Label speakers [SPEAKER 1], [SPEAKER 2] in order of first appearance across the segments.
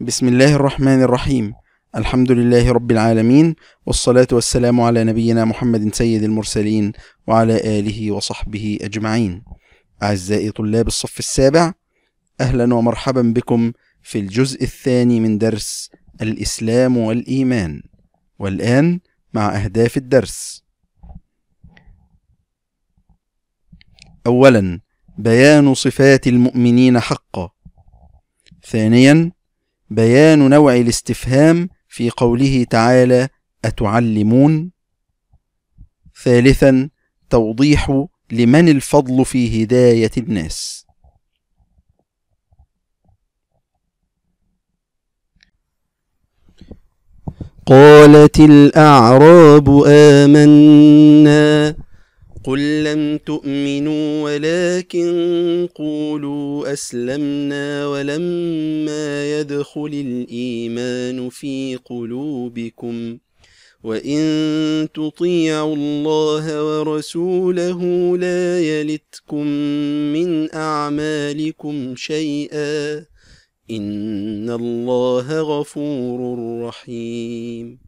[SPEAKER 1] بسم الله الرحمن الرحيم الحمد لله رب العالمين والصلاة والسلام على نبينا محمد سيد المرسلين وعلى آله وصحبه أجمعين أعزائي طلاب الصف السابع أهلا ومرحبا بكم في الجزء الثاني من درس الإسلام والإيمان والآن مع أهداف الدرس أولا بيان صفات المؤمنين حقا ثانيا بيان نوع الاستفهام في قوله تعالى أتعلمون ثالثا توضيح لمن الفضل في هداية الناس
[SPEAKER 2] قالت الأعراب آمنا قل لم تؤمنوا ولكن قولوا أسلمنا ولما يدخل الإيمان في قلوبكم وإن تطيعوا الله ورسوله لا يلتكم من أعمالكم شيئا إن الله غفور رحيم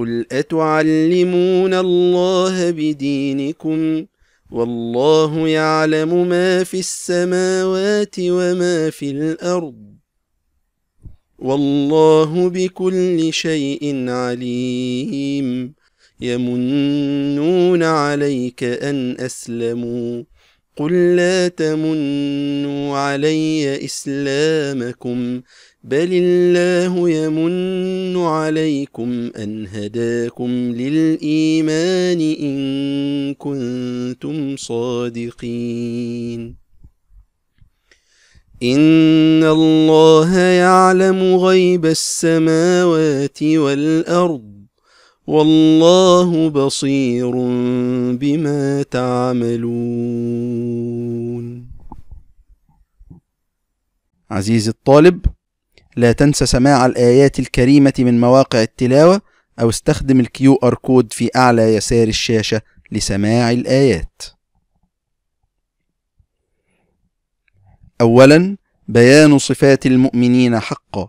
[SPEAKER 2] قل أتعلمون الله بدينكم والله يعلم ما في السماوات وما في الأرض والله بكل شيء عليم يمنون عليك أن أسلموا قل لا تمنوا علي إسلامكم بل الله يمن عليكم أن هداكم للإيمان إن كنتم صادقين إن الله يعلم غيب السماوات والأرض والله بصير بما تعملون
[SPEAKER 1] عزيزي الطالب لا تنسى سماع الآيات الكريمة من مواقع التلاوة أو استخدم الكيو آر كود في أعلى يسار الشاشة لسماع الآيات أولا بيان صفات المؤمنين حقا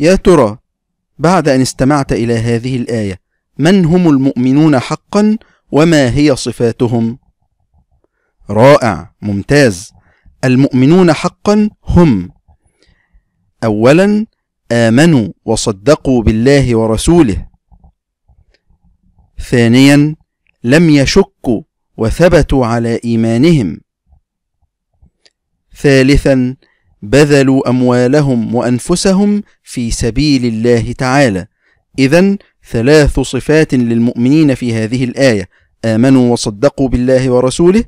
[SPEAKER 1] يا ترى بعد أن استمعت إلى هذه الآية من هم المؤمنون حقا وما هي صفاتهم؟ رائع ممتاز المؤمنون حقا هم أولا آمنوا وصدقوا بالله ورسوله ثانيا لم يشكوا وثبتوا على إيمانهم ثالثا بذلوا أموالهم وأنفسهم في سبيل الله تعالى إذا ثلاث صفات للمؤمنين في هذه الآية آمنوا وصدقوا بالله ورسوله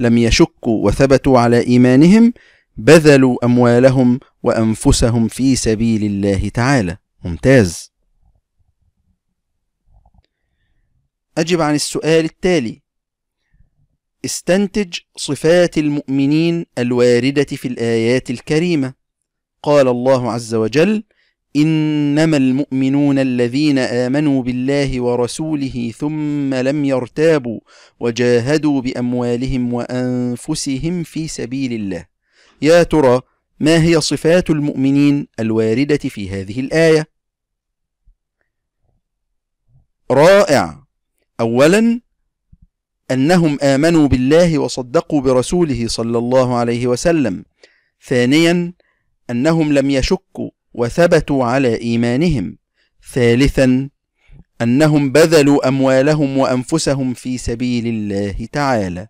[SPEAKER 1] لم يشكوا وثبتوا على إيمانهم بذلوا أموالهم وأنفسهم في سبيل الله تعالى ممتاز أجب عن السؤال التالي استنتج صفات المؤمنين الوارده في الايات الكريمه قال الله عز وجل انما المؤمنون الذين امنوا بالله ورسوله ثم لم يرتابوا وجاهدوا باموالهم وانفسهم في سبيل الله يا ترى ما هي صفات المؤمنين الوارده في هذه الايه رائع اولا أنهم آمنوا بالله وصدقوا برسوله صلى الله عليه وسلم ثانيا أنهم لم يشكوا وثبتوا على إيمانهم ثالثا أنهم بذلوا أموالهم وأنفسهم في سبيل الله تعالى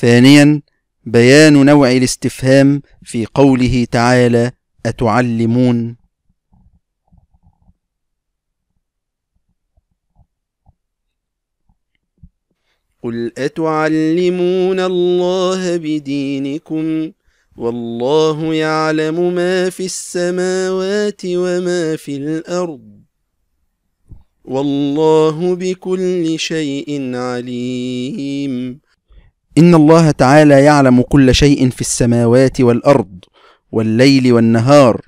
[SPEAKER 1] ثانيا بيان نوع الاستفهام في قوله تعالى أتعلمون
[SPEAKER 2] قل أتعلمون الله بدينكم والله يعلم ما في السماوات وما في الأرض والله بكل شيء عليم
[SPEAKER 1] إن الله تعالى يعلم كل شيء في السماوات والأرض والليل والنهار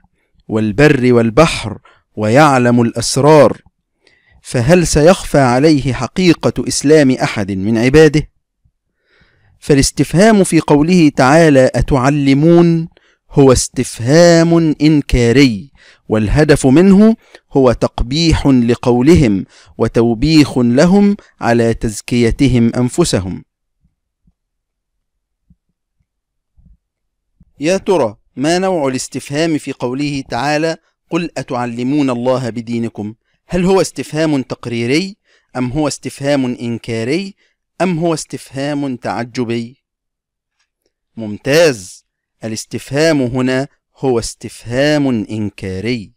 [SPEAKER 1] والبر والبحر ويعلم الأسرار فهل سيخفى عليه حقيقة إسلام أحد من عباده؟ فالاستفهام في قوله تعالى أتعلمون هو استفهام إنكاري والهدف منه هو تقبيح لقولهم وتوبيخ لهم على تزكيتهم أنفسهم يا ترى ما نوع الاستفهام في قوله تعالى قل أتعلمون الله بدينكم هل هو استفهام تقريري أم هو استفهام إنكاري أم هو استفهام تعجبي ممتاز الاستفهام هنا هو استفهام إنكاري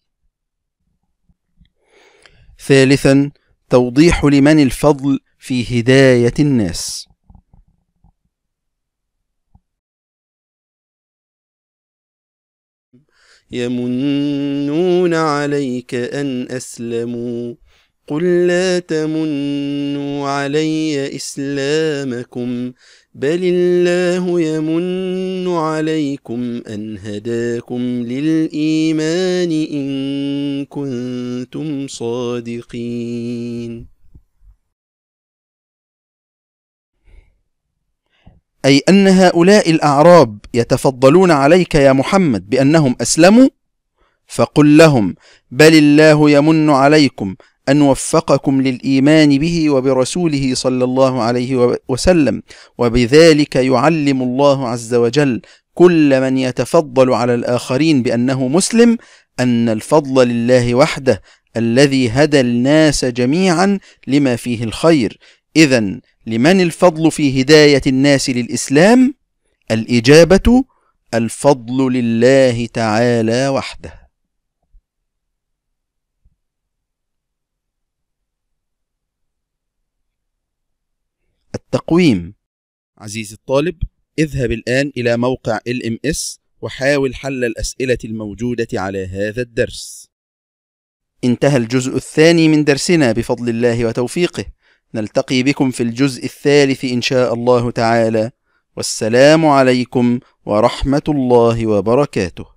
[SPEAKER 1] ثالثا توضيح لمن الفضل في هداية الناس
[SPEAKER 2] يمنون عليك أن أسلموا قل لا تمنوا علي إسلامكم بل الله يمن عليكم أن هداكم للإيمان إن كنتم صادقين أي أن
[SPEAKER 1] هؤلاء الأعراب يتفضلون عليك يا محمد بأنهم أسلموا فقل لهم بل الله يمن عليكم أن وفقكم للإيمان به وبرسوله صلى الله عليه وسلم وبذلك يعلم الله عز وجل كل من يتفضل على الآخرين بأنه مسلم أن الفضل لله وحده الذي هدى الناس جميعا لما فيه الخير إذا لمن الفضل في هداية الناس للإسلام؟ الإجابة الفضل لله تعالى وحده. التقويم عزيزي الطالب اذهب الآن إلى موقع LMS وحاول حل الأسئلة الموجودة على هذا الدرس. انتهى الجزء الثاني من درسنا بفضل الله وتوفيقه. نلتقي بكم في الجزء الثالث إن شاء الله تعالى والسلام عليكم ورحمة الله وبركاته